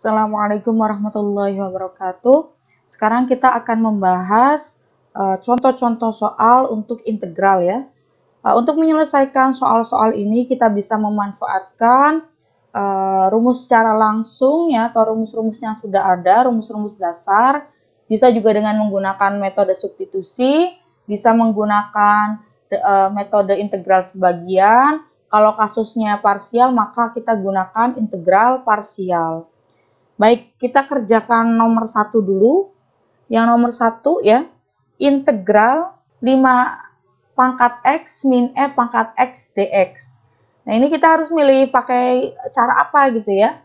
Assalamualaikum warahmatullahi wabarakatuh. Sekarang kita akan membahas eh, contoh-contoh soal untuk integral ya. Eh, untuk menyelesaikan soal-soal ini kita bisa memanfaatkan eh, rumus secara langsung ya atau rumus rumusnya sudah ada, rumus-rumus dasar. Bisa juga dengan menggunakan metode substitusi, bisa menggunakan metode integral sebagian. Kalau kasusnya parsial maka kita gunakan integral parsial. Baik, kita kerjakan nomor satu dulu. Yang nomor satu ya, integral 5 pangkat X min E pangkat X dx. Nah ini kita harus milih pakai cara apa gitu ya.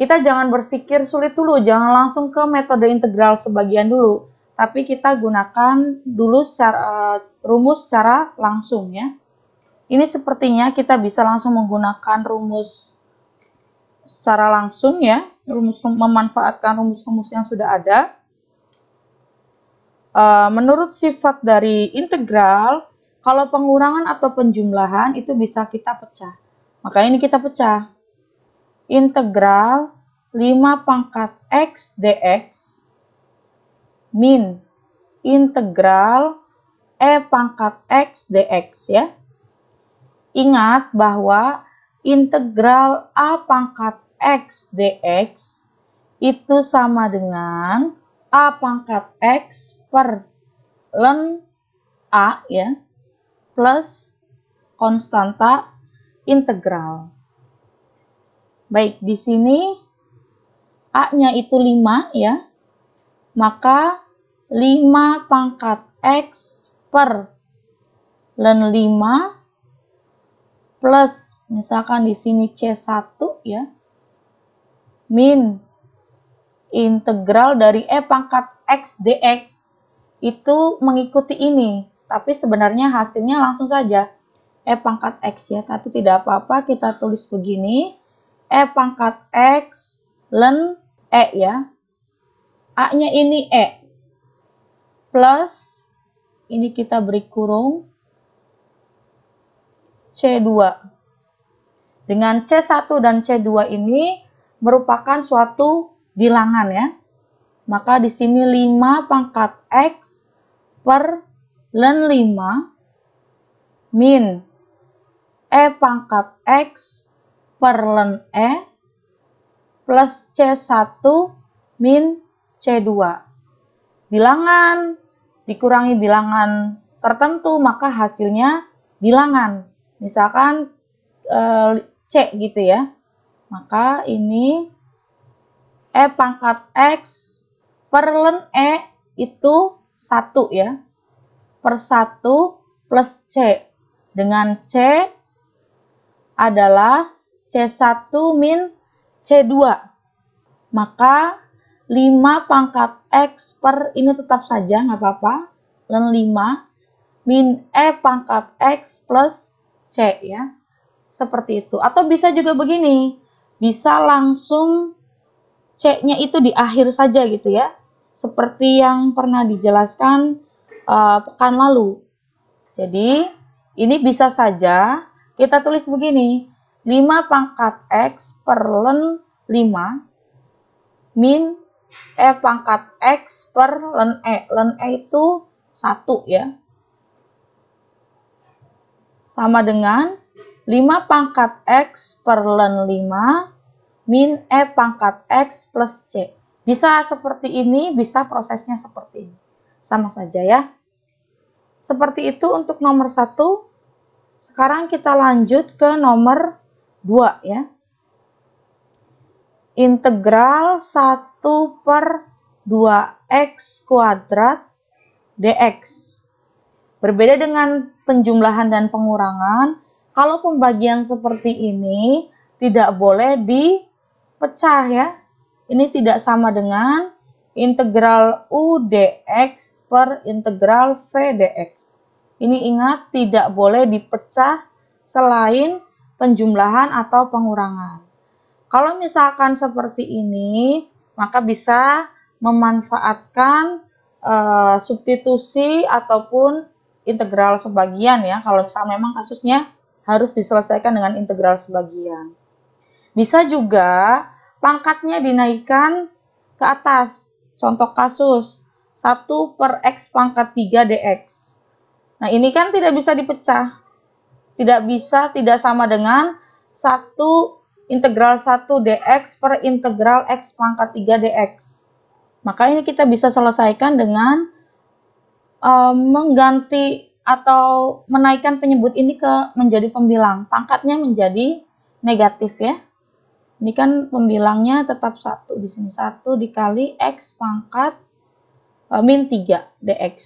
Kita jangan berpikir sulit dulu, jangan langsung ke metode integral sebagian dulu. Tapi kita gunakan dulu secara, eh, rumus secara langsung ya. Ini sepertinya kita bisa langsung menggunakan rumus secara langsung ya rumus memanfaatkan rumus-rumus yang sudah ada. Uh, menurut sifat dari integral, kalau pengurangan atau penjumlahan itu bisa kita pecah. Maka ini kita pecah. Integral 5 pangkat x dx min integral e pangkat x dx ya. Ingat bahwa integral a pangkat x dx itu sama dengan A pangkat x per ln A ya plus konstanta integral. Baik, di sini A-nya itu 5 ya. Maka 5 pangkat X per ln 5 plus misalkan di sini C1 ya min integral dari E pangkat X dx itu mengikuti ini. Tapi sebenarnya hasilnya langsung saja E pangkat X ya. Tapi tidak apa-apa kita tulis begini. E pangkat X len E ya. A-nya ini E. Plus ini kita beri kurung C2. Dengan C1 dan C2 ini merupakan suatu bilangan ya. Maka di sini 5 pangkat X per len 5 min E pangkat X per len E plus C1 min C2. Bilangan dikurangi bilangan tertentu maka hasilnya bilangan. Misalkan e, C gitu ya. Maka ini E pangkat X per len E itu 1 ya. Per 1 plus C. Dengan C adalah C1 min C2. Maka 5 pangkat X per, ini tetap saja nggak apa-apa, len 5, min E pangkat X plus C ya. Seperti itu. Atau bisa juga begini, bisa langsung ceknya itu di akhir saja gitu ya. Seperti yang pernah dijelaskan uh, pekan lalu. Jadi, ini bisa saja kita tulis begini. 5 pangkat X per len 5 min E pangkat X per len E. Len E itu 1 ya. Sama dengan 5 pangkat X per len 5 min E pangkat X plus C. Bisa seperti ini, bisa prosesnya seperti ini. Sama saja ya. Seperti itu untuk nomor 1. Sekarang kita lanjut ke nomor 2 ya. Integral 1 per 2x kuadrat dx. Berbeda dengan penjumlahan dan pengurangan, kalau pembagian seperti ini tidak boleh dipecah ya. Ini tidak sama dengan integral U dx per integral V dx. Ini ingat tidak boleh dipecah selain penjumlahan atau pengurangan. Kalau misalkan seperti ini, maka bisa memanfaatkan e, substitusi ataupun integral sebagian ya. Kalau misalkan memang kasusnya harus diselesaikan dengan integral sebagian. Bisa juga pangkatnya dinaikkan ke atas. Contoh kasus 1 per X pangkat 3 dx. Nah ini kan tidak bisa dipecah. Tidak bisa, tidak sama dengan 1 integral 1 dx per integral X pangkat 3 dx. Maka ini kita bisa selesaikan dengan um, mengganti atau menaikkan penyebut ini ke menjadi pembilang. Pangkatnya menjadi negatif ya. Ini kan pembilangnya tetap satu di sini. satu dikali X pangkat uh, min 3 dx.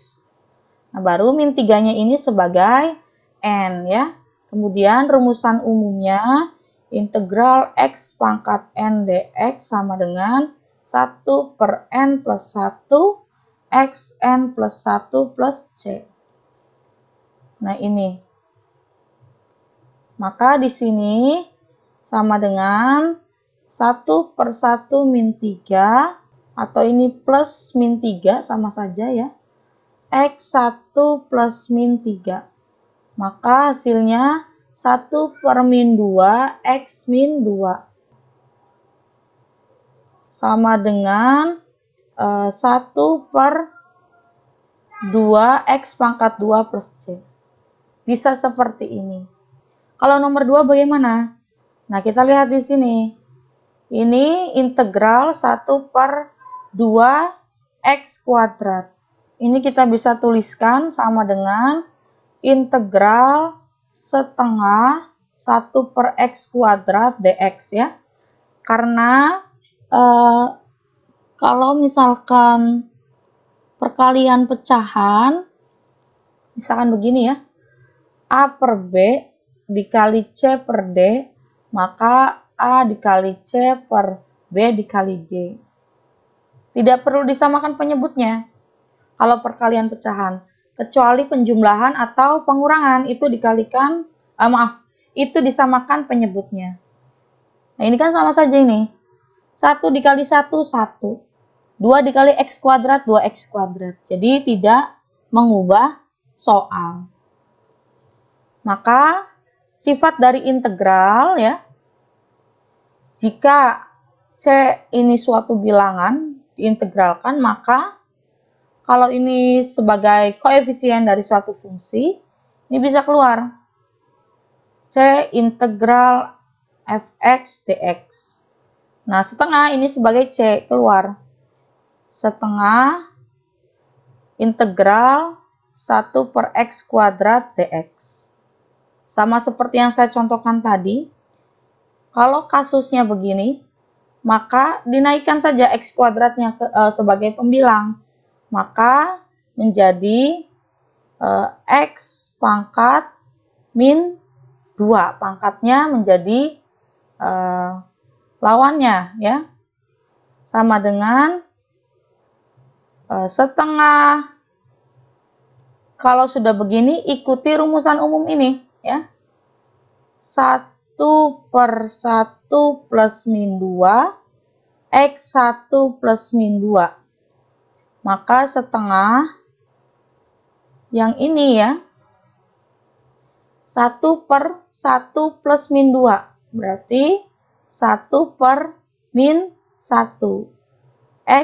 Nah, baru min 3-nya ini sebagai n ya. Kemudian rumusan umumnya integral x pangkat n dx sama dengan 1 per n plus 1 x n plus 1 plus c. Nah, ini. Maka di sini sama dengan 1 per 1 min 3, atau ini plus min 3, sama saja ya. X1 plus min 3. Maka hasilnya 1 per min 2, X min 2. Sama dengan 1 eh, per 2 X pangkat 2 plus C bisa seperti ini. Kalau nomor 2 bagaimana? Nah, kita lihat di sini. Ini integral 1 per 2 x kuadrat. Ini kita bisa tuliskan sama dengan integral setengah 1 per x kuadrat dx ya. Karena eh, kalau misalkan perkalian pecahan, misalkan begini ya, A per B dikali C per D, maka A dikali C per B dikali D. Tidak perlu disamakan penyebutnya kalau perkalian pecahan, kecuali penjumlahan atau pengurangan itu dikalikan, eh, maaf, itu disamakan penyebutnya. Nah ini kan sama saja ini, 1 dikali 1, 1. 2 dikali x kuadrat, 2x kuadrat. Jadi tidak mengubah soal. Maka sifat dari integral ya jika C ini suatu bilangan diintegralkan maka kalau ini sebagai koefisien dari suatu fungsi ini bisa keluar C integral fx dx. Nah, setengah ini sebagai C keluar. Setengah integral 1 per x kuadrat dx. Sama seperti yang saya contohkan tadi, kalau kasusnya begini, maka dinaikkan saja x kuadratnya ke, e, sebagai pembilang. Maka menjadi e, x pangkat min 2. Pangkatnya menjadi e, lawannya ya. Sama dengan e, setengah kalau sudah begini, ikuti rumusan umum ini ya. 1 per 1 plus min 2, X1 plus min 2. Maka setengah yang ini ya, 1 per 1 plus min 2, berarti 1 per min 1,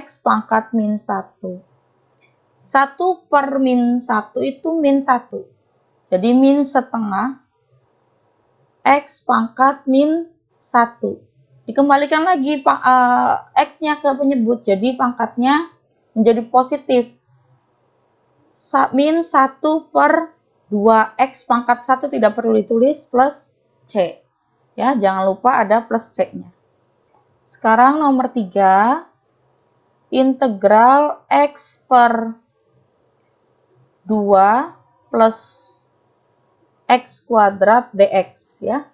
X pangkat min 1. 1 per min 1 itu min 1 jadi min setengah X pangkat min 1. Dikembalikan lagi uh, X-nya ke penyebut, jadi pangkatnya menjadi positif. Sa min 1 per 2X pangkat 1 tidak perlu ditulis plus C. Ya, jangan lupa ada plus C-nya. Sekarang nomor 3, integral X per 2 plus x kuadrat dx ya.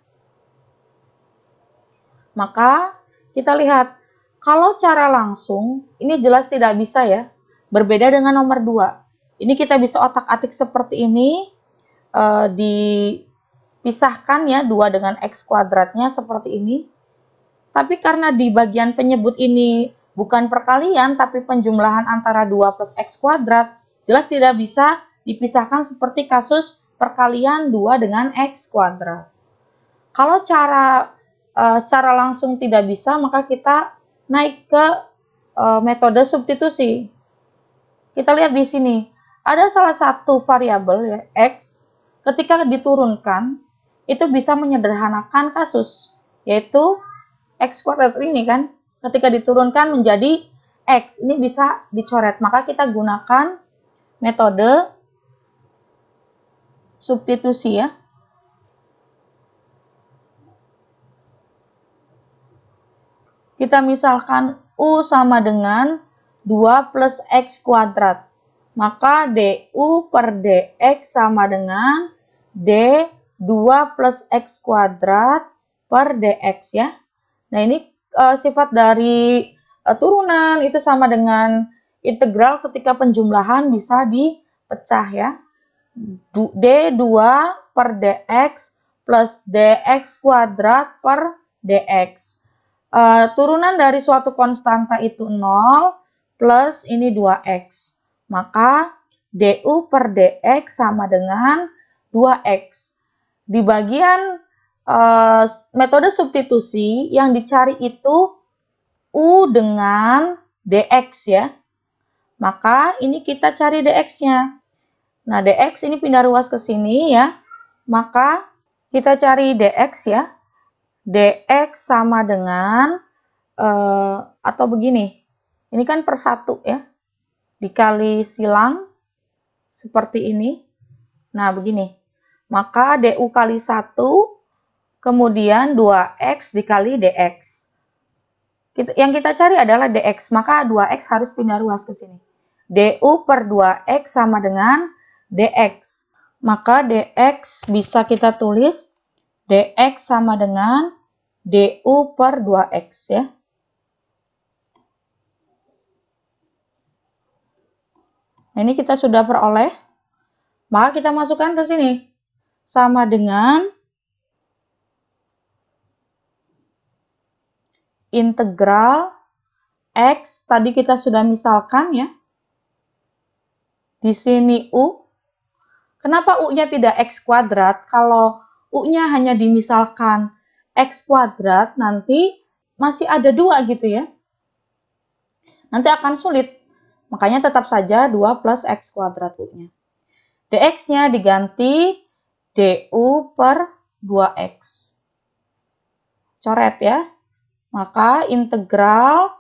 Maka kita lihat kalau cara langsung ini jelas tidak bisa ya. Berbeda dengan nomor 2. Ini kita bisa otak-atik seperti ini eh, dipisahkan ya 2 dengan x kuadratnya seperti ini. Tapi karena di bagian penyebut ini bukan perkalian tapi penjumlahan antara 2 plus x kuadrat, jelas tidak bisa dipisahkan seperti kasus perkalian 2 dengan X kuadrat. Kalau cara cara eh, secara langsung tidak bisa, maka kita naik ke eh, metode substitusi. Kita lihat di sini, ada salah satu variabel ya, X, ketika diturunkan, itu bisa menyederhanakan kasus, yaitu X kuadrat ini kan, ketika diturunkan menjadi X, ini bisa dicoret. Maka kita gunakan metode substitusi ya. Kita misalkan U sama dengan 2 plus X kuadrat. Maka DU per DX sama dengan D 2 plus X kuadrat per DX ya. Nah ini uh, sifat dari uh, turunan itu sama dengan integral ketika penjumlahan bisa dipecah ya. D2 per dx plus dx kuadrat per dx. Uh, eh, turunan dari suatu konstanta itu 0 plus ini 2x. Maka du per dx sama dengan 2x. Di bagian uh, metode substitusi yang dicari itu u dengan dx ya. Maka ini kita cari dx-nya. Nah, dx ini pindah ruas ke sini ya. Maka kita cari dx ya. dx sama dengan eh, atau begini. Ini kan persatu ya. Dikali silang seperti ini. Nah, begini. Maka du kali satu, kemudian 2x dikali dx. Kita, yang kita cari adalah dx, maka 2x harus pindah ruas ke sini. du per 2x sama dengan dx. Maka dx bisa kita tulis dx sama dengan du per 2x ya. ini kita sudah peroleh. Maka kita masukkan ke sini. Sama dengan integral X, tadi kita sudah misalkan ya. Di sini U Kenapa U-nya tidak X kuadrat? Kalau U-nya hanya dimisalkan X kuadrat, nanti masih ada dua gitu ya. Nanti akan sulit. Makanya tetap saja 2 plus X kuadrat U-nya. DX-nya diganti DU per 2X. Coret ya. Maka integral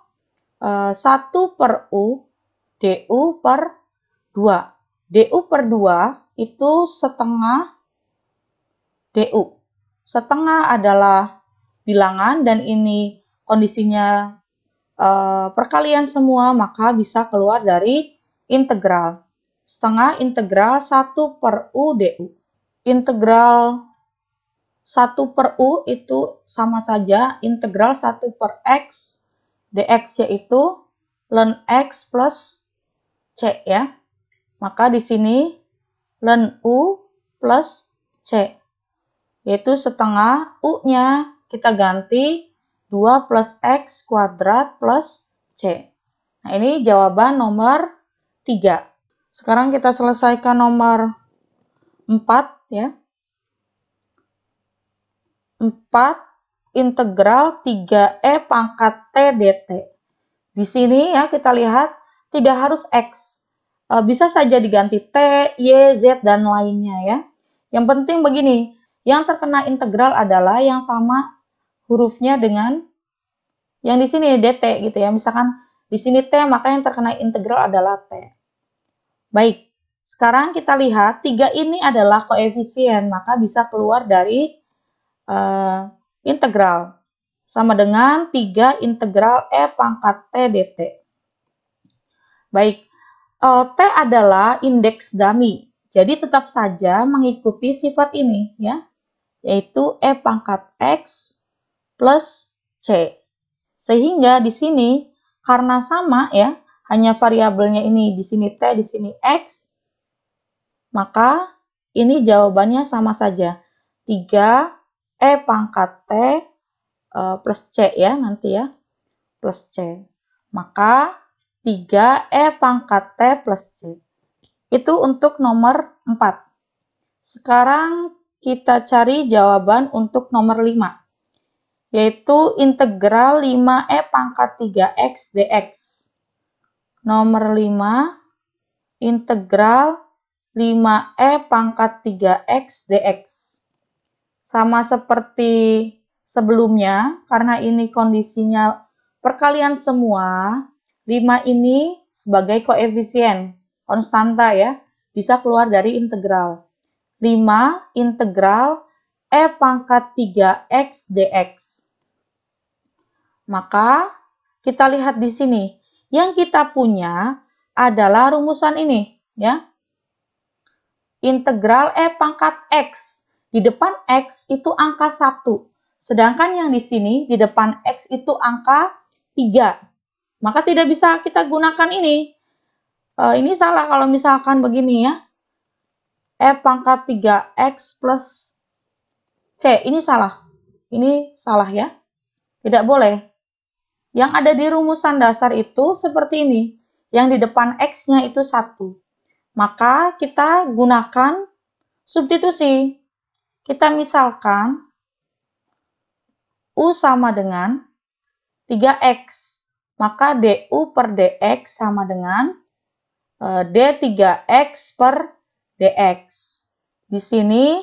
1 eh, per U DU per 2. DU per 2 itu setengah DU. Setengah adalah bilangan dan ini kondisinya e, perkalian semua, maka bisa keluar dari integral. Setengah integral 1 per U DU. Integral 1 per U itu sama saja integral 1 per X dx yaitu ln X plus C ya. Maka di sini len U plus C. Yaitu setengah U-nya kita ganti 2 plus X kuadrat plus C. Nah, ini jawaban nomor 3. Sekarang kita selesaikan nomor 4 ya. 4 integral 3E pangkat T dt. Di sini ya kita lihat tidak harus X. Eh, bisa saja diganti T, Y, Z, dan lainnya ya. Yang penting begini, yang terkena integral adalah yang sama hurufnya dengan yang di sini DT gitu ya. Misalkan di sini T, maka yang terkena integral adalah T. Baik, sekarang kita lihat tiga ini adalah koefisien, maka bisa keluar dari uh, integral. Sama dengan 3 integral E pangkat T dt. Baik, Eh, T adalah indeks dami, Jadi tetap saja mengikuti sifat ini ya, yaitu E pangkat X plus C. Sehingga di sini karena sama ya, hanya variabelnya ini di sini T, di sini X, maka ini jawabannya sama saja. 3 E pangkat T eh, plus C ya nanti ya, plus C. Maka 3E pangkat T plus C. Itu untuk nomor 4. Sekarang kita cari jawaban untuk nomor 5, yaitu integral 5E pangkat 3X dx. Nomor 5, integral 5E pangkat 3X dx. Sama seperti sebelumnya, karena ini kondisinya perkalian semua, 5 ini sebagai koefisien konstanta ya, bisa keluar dari integral. 5 integral e pangkat 3x dx. Maka kita lihat di sini, yang kita punya adalah rumusan ini ya. Integral e pangkat x. Di depan x itu angka 1, sedangkan yang di sini di depan x itu angka 3 maka tidak bisa kita gunakan ini. E, ini salah kalau misalkan begini ya. f e pangkat 3X plus C. Ini salah. Ini salah ya. Tidak boleh. Yang ada di rumusan dasar itu seperti ini. Yang di depan X-nya itu satu. Maka kita gunakan substitusi. Kita misalkan U sama dengan 3X maka DU per DX sama dengan eh, D3X per DX. Di sini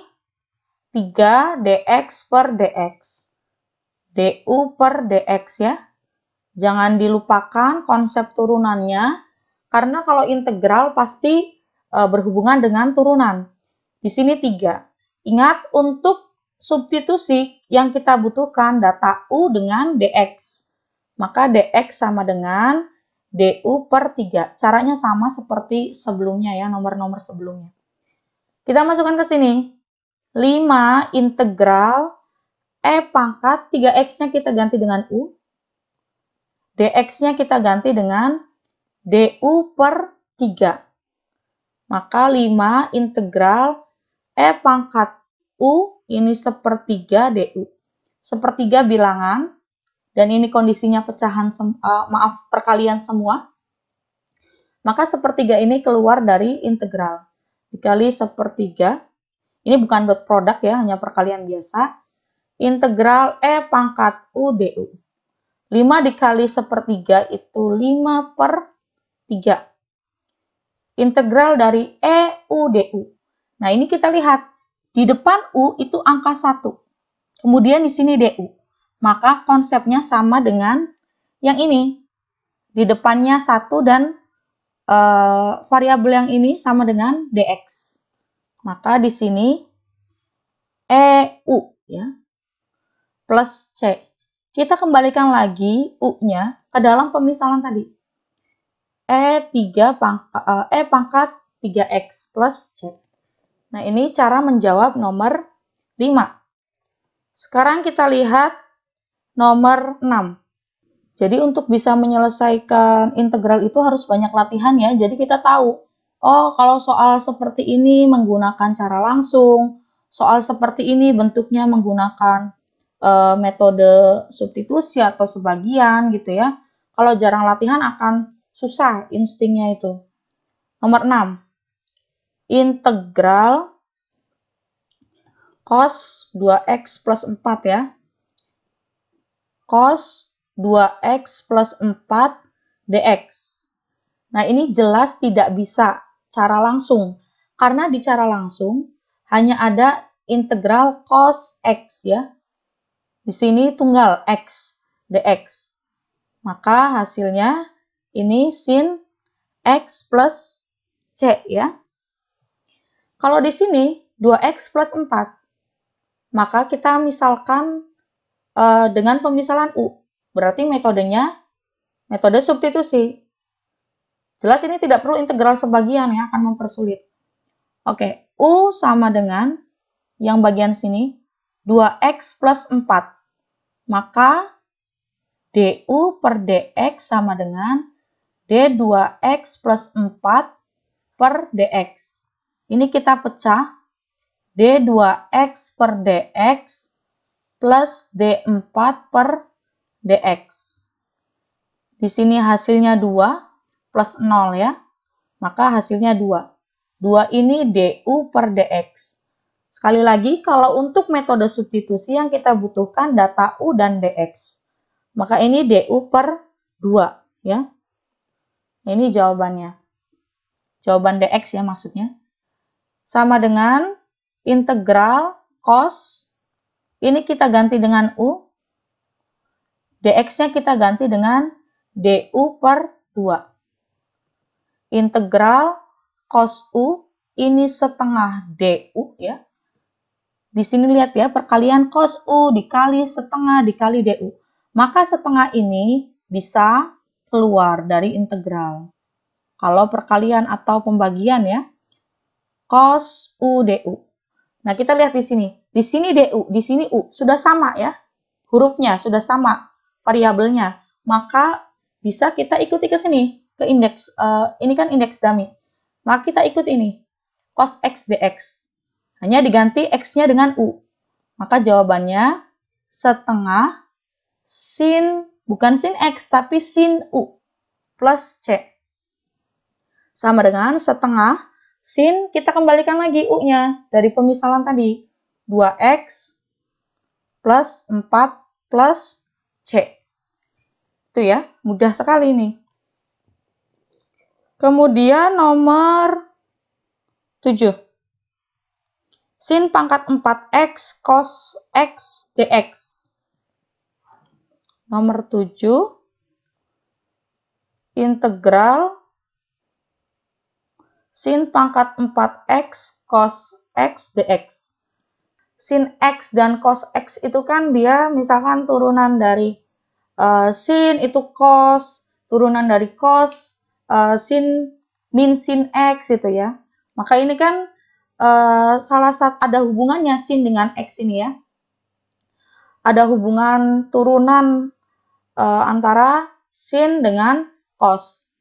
3DX per DX. DU per DX ya. Jangan dilupakan konsep turunannya, karena kalau integral pasti eh, berhubungan dengan turunan. Di sini 3. Ingat untuk substitusi yang kita butuhkan data U dengan DX. Maka dx sama dengan du per 3. Caranya sama seperti sebelumnya ya, nomor-nomor sebelumnya. Kita masukkan ke sini. 5 integral E pangkat 3X-nya kita ganti dengan U. DX-nya kita ganti dengan DU per 3. Maka 5 integral E pangkat U ini sepertiga DU. Sepertiga bilangan dan ini kondisinya pecahan uh, maaf perkalian semua, maka sepertiga ini keluar dari integral. Dikali sepertiga, ini bukan dot produk ya, hanya perkalian biasa. Integral E pangkat U du. 5 dikali sepertiga itu 5 per 3. Integral dari E U du. Nah ini kita lihat, di depan U itu angka 1. Kemudian di sini du maka konsepnya sama dengan yang ini. Di depannya satu dan e, variabel yang ini sama dengan dx. Maka di sini EU ya plus C. Kita kembalikan lagi U-nya ke dalam pemisalan tadi. E3 pang, eh, e pangkat 3X plus C. Nah, ini cara menjawab nomor 5. Sekarang kita lihat nomor 6. Jadi untuk bisa menyelesaikan integral itu harus banyak latihan ya. Jadi kita tahu, oh kalau soal seperti ini menggunakan cara langsung, soal seperti ini bentuknya menggunakan uh, metode substitusi atau sebagian gitu ya. Kalau jarang latihan akan susah instingnya itu. Nomor 6. Integral cos 2x plus 4 ya cos 2x plus 4 dx. Nah, ini jelas tidak bisa cara langsung. Karena di cara langsung hanya ada integral cos x ya. Di sini tunggal x dx. Maka hasilnya ini sin x plus c ya. Kalau di sini 2x plus 4, maka kita misalkan uh, dengan pemisalan U. Berarti metodenya metode substitusi. Jelas ini tidak perlu integral sebagian ya, akan mempersulit. Oke, U sama dengan yang bagian sini, 2X plus 4. Maka DU per DX sama dengan D2X plus 4 per DX. Ini kita pecah D2X per DX plus D4 per DX. Di sini hasilnya 2 plus 0 ya, maka hasilnya 2. 2 ini DU per DX. Sekali lagi, kalau untuk metode substitusi yang kita butuhkan data U dan DX, maka ini DU per 2 ya. Ini jawabannya. Jawaban DX ya maksudnya. Sama dengan integral cos ini kita ganti dengan U. DX-nya kita ganti dengan DU per 2. Integral cos U ini setengah DU ya. Di sini lihat ya, perkalian cos U dikali setengah dikali DU. Maka setengah ini bisa keluar dari integral. Kalau perkalian atau pembagian ya, cos U DU. Nah, kita lihat di sini. Di sini DU, di sini U, sudah sama ya. Hurufnya sudah sama, variabelnya. Maka bisa kita ikuti ke sini, ke indeks. Uh, ini kan indeks dummy. Maka kita ikut ini, cos x dx. Hanya diganti x-nya dengan U. Maka jawabannya setengah sin, bukan sin x, tapi sin U plus C. Sama dengan setengah sin, kita kembalikan lagi U-nya dari pemisalan tadi. 2X plus 4 plus C. Itu ya, mudah sekali nih. Kemudian nomor 7. Sin pangkat 4x cos x dx. Nomor 7. Integral sin pangkat 4x cos x dx sin x dan cos x itu kan dia misalkan turunan dari uh, sin itu cos, turunan dari cos uh, sin min sin x itu ya. Maka ini kan uh, salah satu ada hubungannya sin dengan x ini ya. Ada hubungan turunan uh, antara sin dengan cos.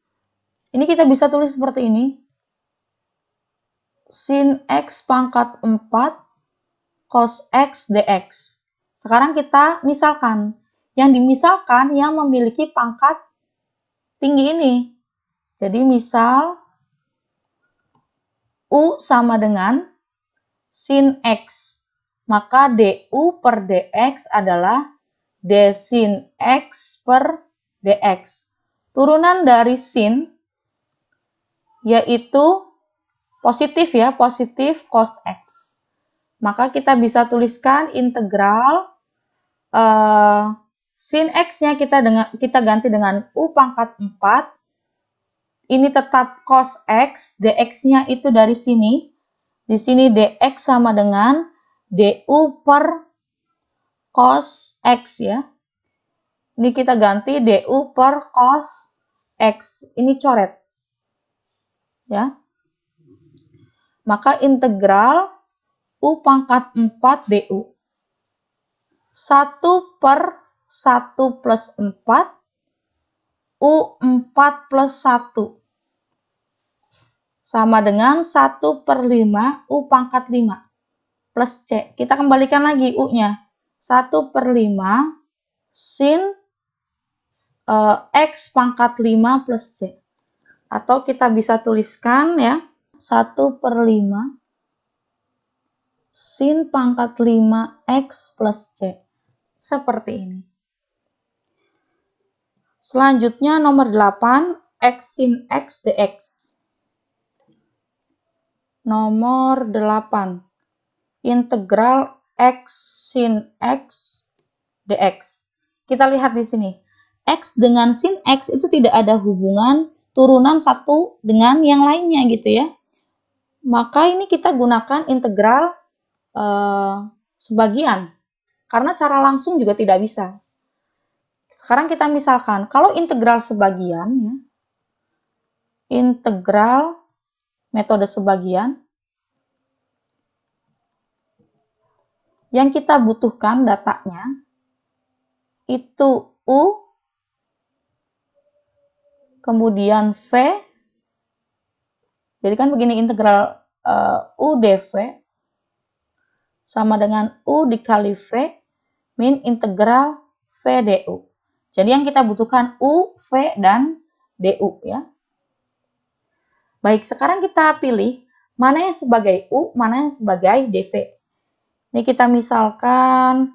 Ini kita bisa tulis seperti ini. Sin x pangkat 4 cos x dx. Sekarang kita misalkan. Yang dimisalkan yang memiliki pangkat tinggi ini. Jadi misal U sama dengan sin X. Maka DU per DX adalah D sin X per DX. Turunan dari sin yaitu positif ya, positif cos X. Maka kita bisa tuliskan integral uh, sin x-nya kita kita ganti dengan u pangkat 4. Ini tetap cos x, dx-nya itu dari sini. Di sini dx sama dengan du per cos x ya. Ini kita ganti du per cos x. Ini coret. Ya. Maka integral U pangkat 4 DU. 1 per 1 plus 4, U 4 plus 1. Sama dengan 1 per 5, U pangkat 5, plus C. Kita kembalikan lagi U-nya. 1 per 5 sin uh, X pangkat 5 plus C. Atau kita bisa tuliskan ya, 1 per 5 sin pangkat 5x plus c. Seperti ini. Selanjutnya nomor 8, x sin x dx. Nomor 8, integral x sin x dx. Kita lihat di sini. X dengan sin X itu tidak ada hubungan turunan satu dengan yang lainnya gitu ya. Maka ini kita gunakan integral Eh, sebagian karena cara langsung juga tidak bisa. Sekarang kita misalkan kalau integral sebagian ya, integral metode sebagian yang kita butuhkan datanya itu U kemudian V jadi kan begini integral uh, U dV sama dengan U dikali V min integral V du. Jadi yang kita butuhkan U, V, dan du ya. Baik, sekarang kita pilih mana yang sebagai U, mana yang sebagai dV. Ini kita misalkan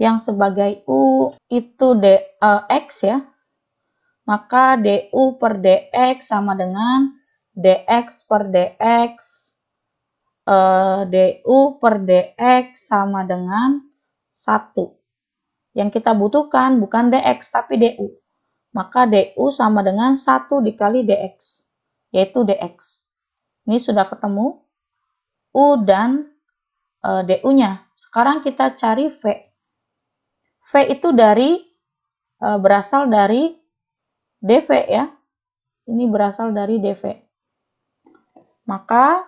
yang sebagai U itu dx eh, x ya. Maka du per dx sama dengan dx per dx eh, DU per DX sama dengan 1. Yang kita butuhkan bukan DX tapi DU. Maka DU sama dengan 1 dikali DX, yaitu DX. Ini sudah ketemu U dan e, DU-nya. Sekarang kita cari V. V itu dari e, berasal dari DV ya. Ini berasal dari DV. Maka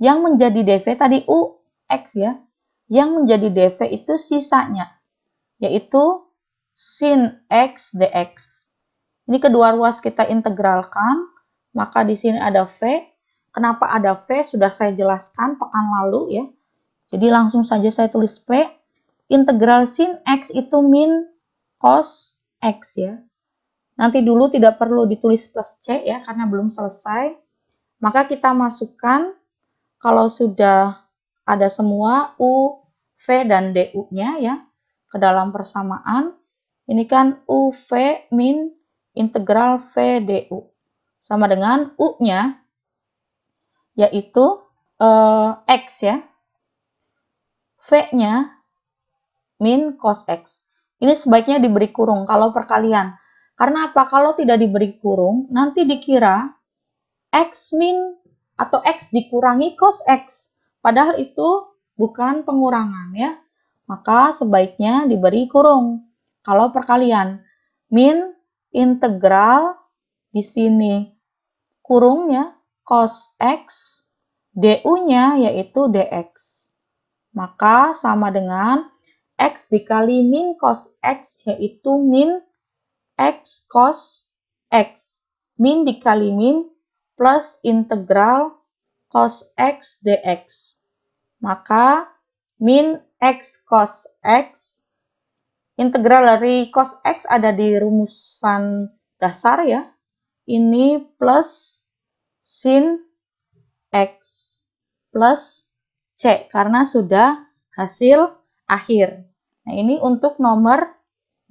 yang menjadi DV tadi U, X ya. Yang menjadi DV itu sisanya, yaitu sin X dx. Ini kedua ruas kita integralkan, maka di sini ada V. Kenapa ada V? Sudah saya jelaskan pekan lalu ya. Jadi langsung saja saya tulis V. Integral sin X itu min cos X ya. Nanti dulu tidak perlu ditulis plus C ya, karena belum selesai. Maka kita masukkan kalau sudah ada semua U, V, dan DU-nya ya ke dalam persamaan, ini kan u v min integral V DU. Sama dengan U-nya, yaitu eh, X ya. V-nya min cos X. Ini sebaiknya diberi kurung kalau perkalian. Karena apa? Kalau tidak diberi kurung, nanti dikira X min atau X dikurangi cos X. Padahal itu bukan pengurangan ya. Maka sebaiknya diberi kurung. Kalau perkalian min integral di sini kurungnya cos X, DU-nya yaitu DX. Maka sama dengan X dikali min cos X yaitu min X cos X. Min dikali min plus integral cos x dx. Maka min x cos x integral dari cos x ada di rumusan dasar ya. Ini plus sin x plus c karena sudah hasil akhir. Nah, ini untuk nomor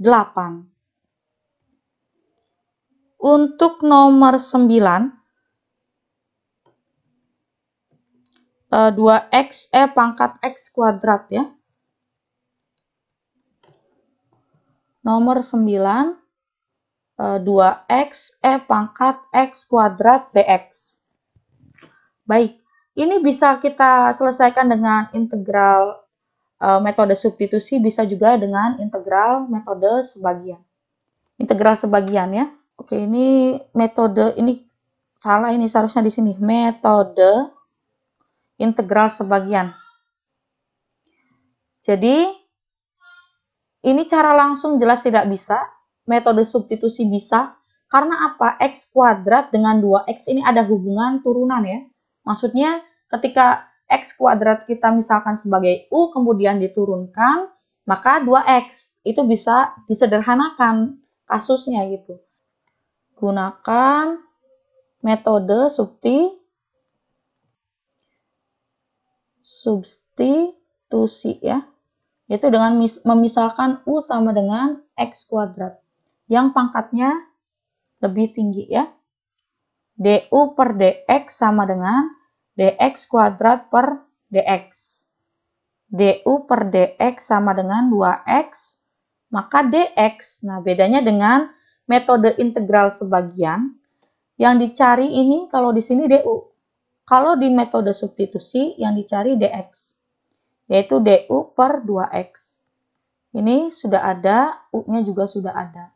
8. Untuk nomor 9 Eh, dua 2x e eh, pangkat x kuadrat ya. Nomor 9 2x e pangkat x kuadrat dx. Baik, ini bisa kita selesaikan dengan integral eh, metode substitusi, bisa juga dengan integral metode sebagian. Integral sebagian ya. Oke, ini metode ini salah ini seharusnya di sini metode integral sebagian. Jadi, ini cara langsung jelas tidak bisa, metode substitusi bisa, karena apa? X kuadrat dengan 2X ini ada hubungan turunan ya. Maksudnya ketika X kuadrat kita misalkan sebagai U kemudian diturunkan, maka 2X itu bisa disederhanakan kasusnya gitu. Gunakan metode substitusi substitusi ya, yaitu dengan memisalkan U sama dengan X kuadrat, yang pangkatnya lebih tinggi ya. DU per DX sama dengan DX kuadrat per DX. DU per DX sama dengan 2X, maka DX, nah bedanya dengan metode integral sebagian, yang dicari ini kalau di sini DU, kalau di metode substitusi yang dicari dx, yaitu du per 2x. Ini sudah ada, u-nya juga sudah ada.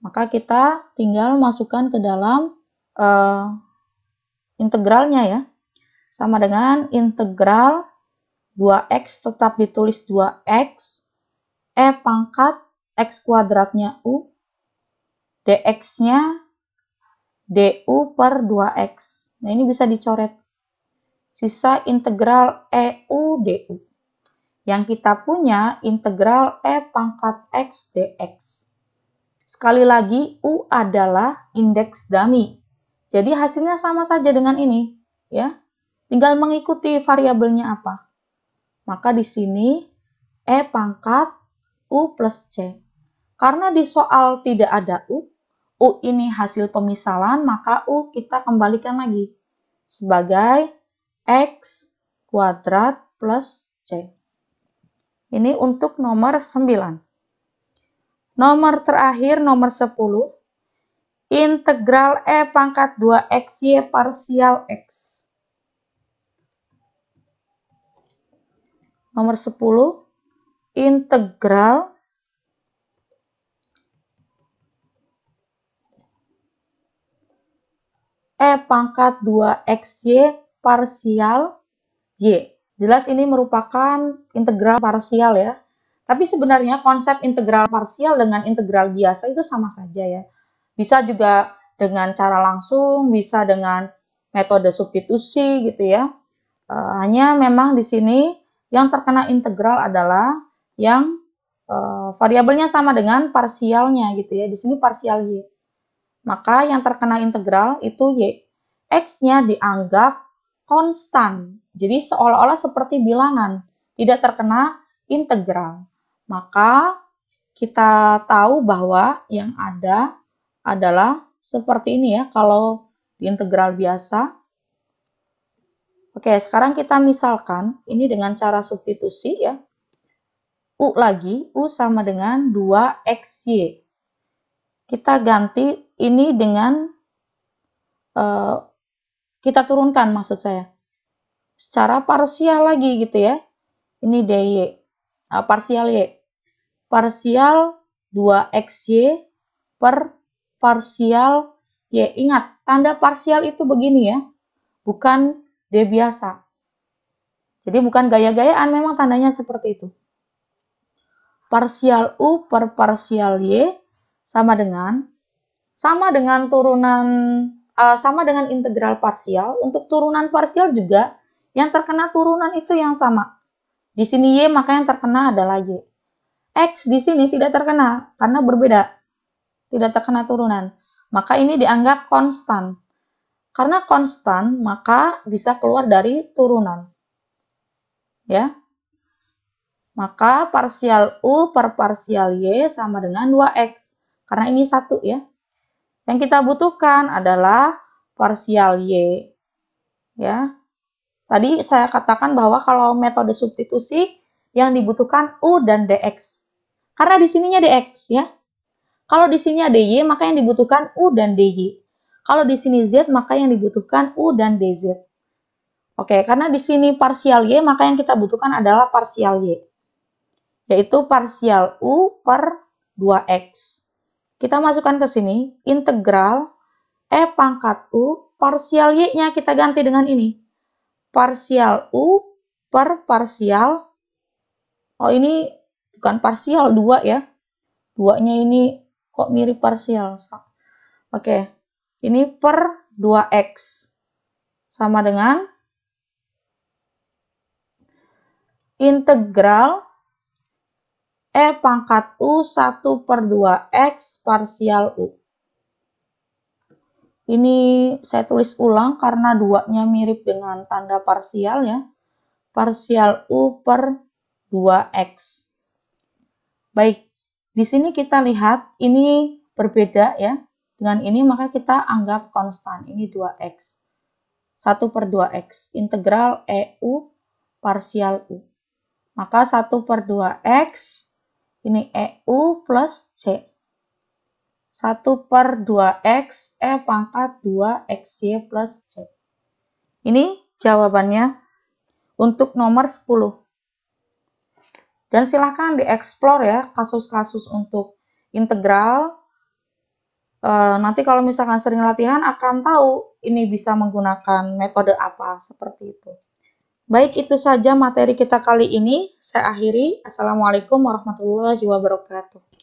Maka kita tinggal masukkan ke dalam uh, integralnya ya. Sama dengan integral 2x tetap ditulis 2x, e pangkat x kuadratnya u, dx-nya DU per 2X. Nah, ini bisa dicoret. Sisa integral e EU DU. Yang kita punya integral E pangkat X DX. Sekali lagi, U adalah indeks dami. Jadi hasilnya sama saja dengan ini. ya. Tinggal mengikuti variabelnya apa. Maka di sini E pangkat U plus C. Karena di soal tidak ada U, U ini hasil pemisalan, maka U kita kembalikan lagi sebagai X kuadrat plus C. Ini untuk nomor 9. Nomor terakhir, nomor 10. Integral E pangkat 2 X, Y parsial X. Nomor 10. Integral E pangkat 2XY parsial Y. Jelas ini merupakan integral parsial ya. Tapi sebenarnya konsep integral parsial dengan integral biasa itu sama saja ya. Bisa juga dengan cara langsung, bisa dengan metode substitusi gitu ya. E, hanya memang di sini yang terkena integral adalah yang e, variabelnya sama dengan parsialnya gitu ya. Di sini parsial y. Maka yang terkena integral itu Y. X-nya dianggap konstan. Jadi seolah-olah seperti bilangan, tidak terkena integral. Maka kita tahu bahwa yang ada adalah seperti ini ya, kalau di integral biasa. Oke, sekarang kita misalkan ini dengan cara substitusi ya. U lagi, U sama dengan 2xy. Kita ganti ini dengan uh, kita turunkan maksud saya secara parsial lagi gitu ya. Ini dy uh, eh, parsial y. Parsial 2xy per parsial y. Ingat, tanda parsial itu begini ya. Bukan d biasa. Jadi bukan gaya-gayaan, memang tandanya seperti itu. Parsial u per parsial y sama dengan sama dengan turunan uh, sama dengan integral parsial, untuk turunan parsial juga yang terkena turunan itu yang sama. Di sini y maka yang terkena adalah y. X di sini tidak terkena karena berbeda. Tidak terkena turunan. Maka ini dianggap konstan. Karena konstan, maka bisa keluar dari turunan. Ya. Maka parsial U per parsial Y sama dengan 2X. Karena ini satu ya. Yang kita butuhkan adalah parsial Y. Ya. Tadi saya katakan bahwa kalau metode substitusi yang dibutuhkan U dan DX. Karena di sininya DX ya. Kalau di sini ada Y, maka yang dibutuhkan U dan DY. Kalau di sini Z, maka yang dibutuhkan U dan DZ. Oke, karena di sini parsial Y, maka yang kita butuhkan adalah parsial Y. Yaitu parsial U per 2X. Kita masukkan ke sini, integral E pangkat U, parsial Y-nya kita ganti dengan ini. Parsial U per parsial, oh ini bukan parsial, 2 ya. 2-nya ini kok mirip parsial. Oke, ini per 2X. Sama dengan integral E pangkat U 1 per 2X parsial U. Ini saya tulis ulang karena duanya mirip dengan tanda parsial ya. Parsial U per 2X. Baik, di sini kita lihat ini berbeda ya. Dengan ini maka kita anggap konstan. Ini 2X. 1 per 2X. Integral e U parsial U. Maka 1 per 2X ini EU plus C. 1 per 2X E pangkat 2XY plus C. Ini jawabannya untuk nomor 10. Dan silahkan dieksplor ya kasus-kasus untuk integral. E, nanti kalau misalkan sering latihan akan tahu ini bisa menggunakan metode apa seperti itu. Baik, itu saja materi kita kali ini. Saya akhiri. Assalamualaikum warahmatullahi wabarakatuh.